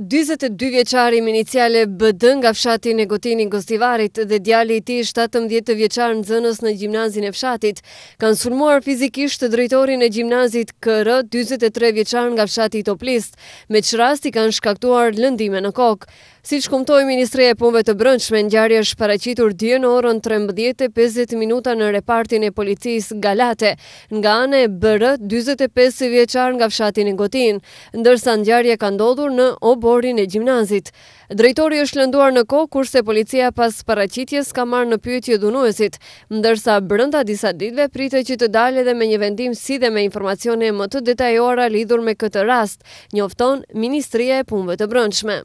22 vjeqari me iniciale bëdën nga fshati në gotini Gostivarit dhe djali i ti 17 vjeqar në zënës në gjimnazin e fshatit, kanë sulmuar fizikisht të drejtorin e gjimnazit kërë 23 vjeqar nga fshati i toplist, me që rasti kanë shkaktuar lëndime në kokë. Si që kumtoj Ministre e Pumve të Brëndshme, në gjarë është paracitur dje në orën 13.50 minuta në repartin e policis Galate, nga anë e bërë 25 vjeqar nga fshati në gotin, ndërsa në gjarë ka ndodhur në Borin e Gjimnazit. Drejtori është lënduar në kohë kurse policia pas paraqitjes ka marrë në pyetje dhunuesit, ndërsa brenda disa ditëve pritet që të dalë edhe me një vendim si dhe me informacione më të detajuara lidhur me këtë rast, njofton Ministria e Punëve të Brendshme.